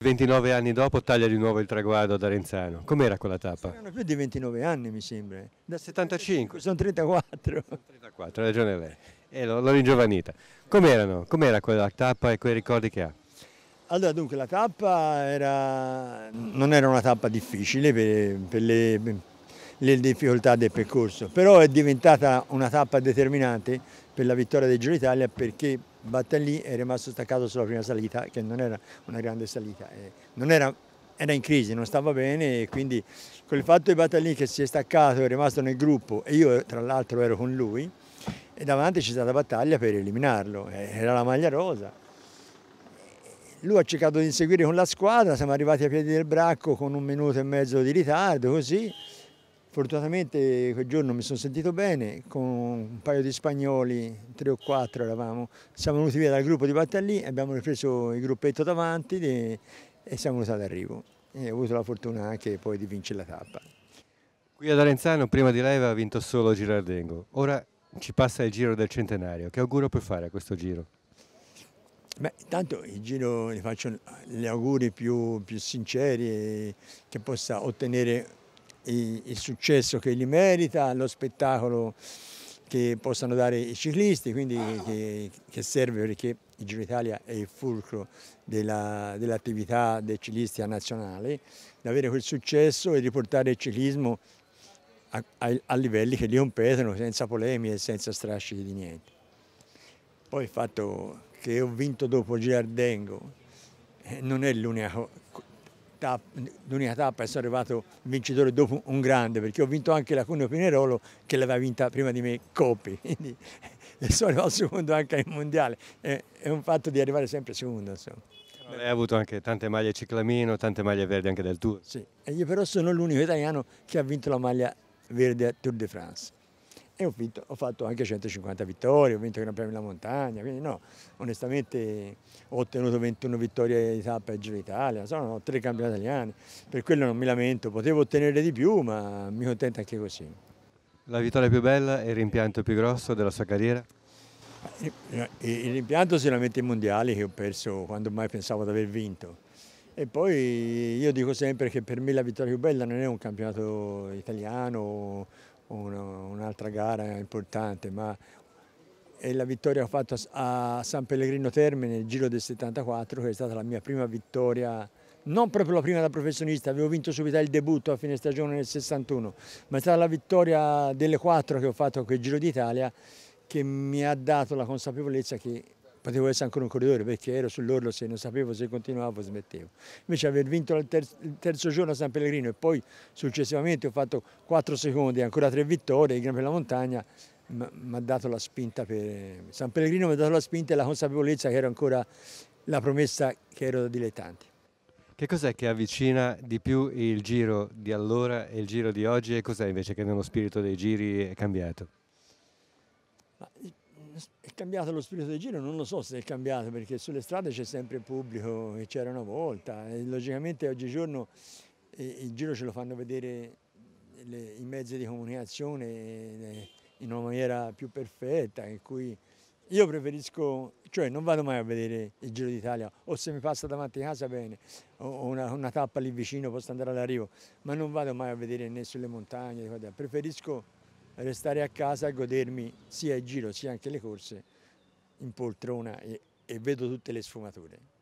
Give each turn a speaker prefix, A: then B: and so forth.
A: 29 anni dopo taglia di nuovo il traguardo ad Arenzano. Com'era quella tappa?
B: Erano più di 29 anni mi sembra. Da 75? Sono 34. Sono
A: 34, ragione lei. E eh, l'ho ringiovanita. Com'erano? Com'era quella tappa e quei ricordi che ha?
B: Allora dunque la tappa era... non era una tappa difficile per, per, le, le difficoltà del percorso, però è diventata una tappa determinante per la vittoria del Giro Italia perché Battalì è rimasto staccato sulla prima salita che non era una grande salita, eh, era, era, in crisi, non stava bene e quindi col fatto di Battalì che si è staccato, è rimasto nel gruppo e io tra l'altro ero con lui e davanti c'è stata battaglia per eliminarlo, eh, era la maglia rosa lui ha cercato di inseguire con la squadra, siamo arrivati a piedi del bracco con un minuto e mezzo di ritardo, così Fortunatamente quel giorno mi sono sentito bene, con un paio di spagnoli, tre o quattro eravamo, siamo venuti via dal gruppo di Battagli, abbiamo ripreso il gruppetto davanti e, siamo venuti all'arrivo. E ho avuto la fortuna anche poi di vincere la tappa.
A: Qui ad Arenzano prima di lei aveva vinto solo Girardengo, ora ci passa il Giro del Centenario. Che auguro puoi fare a questo Giro?
B: Beh, intanto il Giro gli faccio gli auguri più, più sinceri che possa ottenere il successo che gli merita, lo spettacolo che possano dare i ciclisti, quindi che, che serve perché il Giro d'Italia è il fulcro dell'attività dell del ciclista nazionale, di avere quel successo e riportare il ciclismo a, a, a livelli che li competono senza polemiche e senza strascichi di niente. Poi il fatto che ho vinto dopo Giardengo eh, non è l'unica l'unica tappa e sono arrivato vincitore dopo un grande perché ho vinto anche la Cuneo Pinerolo che l'aveva vinta prima di me Coppi quindi sono arrivato secondo anche al mondiale è, un fatto di arrivare sempre secondo insomma.
A: Lei ha avuto anche tante maglie ciclamino, tante maglie verdi anche del Tour. Sì,
B: io però sono l'unico italiano che ha vinto la maglia verde al Tour de France e ho, vinto, ho, fatto anche 150 vittorie, ho vinto il Gran Premio della Montagna, quindi no, onestamente ho ottenuto 21 vittorie di tappa e Giro d'Italia, sono tre campionati italiani, per quello non mi lamento, potevo ottenere di più ma mi contento anche così.
A: La vittoria più bella e il rimpianto più grosso della sua carriera?
B: Eh, il rimpianto sicuramente i mondiali che ho perso quando mai pensavo di aver vinto. E poi io dico sempre che per me la vittoria più bella non è un campionato italiano un'altra gara importante, ma è la vittoria che ho fatto a San Pellegrino Terme nel giro del 74, che è stata la mia prima vittoria, non proprio la prima da professionista, avevo vinto subito il debutto a fine stagione nel 61, ma è stata la vittoria delle quattro che ho fatto a quel Giro d'Italia che mi ha dato la consapevolezza che potevo essere ancora un corridore perché ero sull'orlo, se non sapevo se continuavo smettevo. Invece aver vinto il terzo, il terzo giorno a San Pellegrino e poi successivamente ho fatto quattro secondi, e ancora tre vittorie, il Gran Pella Montagna mi ha dato la spinta per... San Pellegrino mi ha dato la spinta e la consapevolezza che ero ancora la promessa che ero da dilettante.
A: Che cos'è che avvicina di più il giro di allora e il giro di oggi e cos'è invece che nello spirito dei giri è cambiato?
B: È cambiato lo spirito del giro? Non lo so se è cambiato perché sulle strade c'è sempre il pubblico che c'era una volta e logicamente oggigiorno il giro ce lo fanno vedere i mezzi di comunicazione in una maniera più perfetta in cui io preferisco, cioè non vado mai a vedere il Giro d'Italia, o se mi passa davanti a casa bene, o una, una tappa lì vicino posso andare all'arrivo, ma non vado mai a vedere né sulle montagne, preferisco restare a casa a godermi sia il giro sia anche le corse in poltrona e, e vedo tutte le sfumature.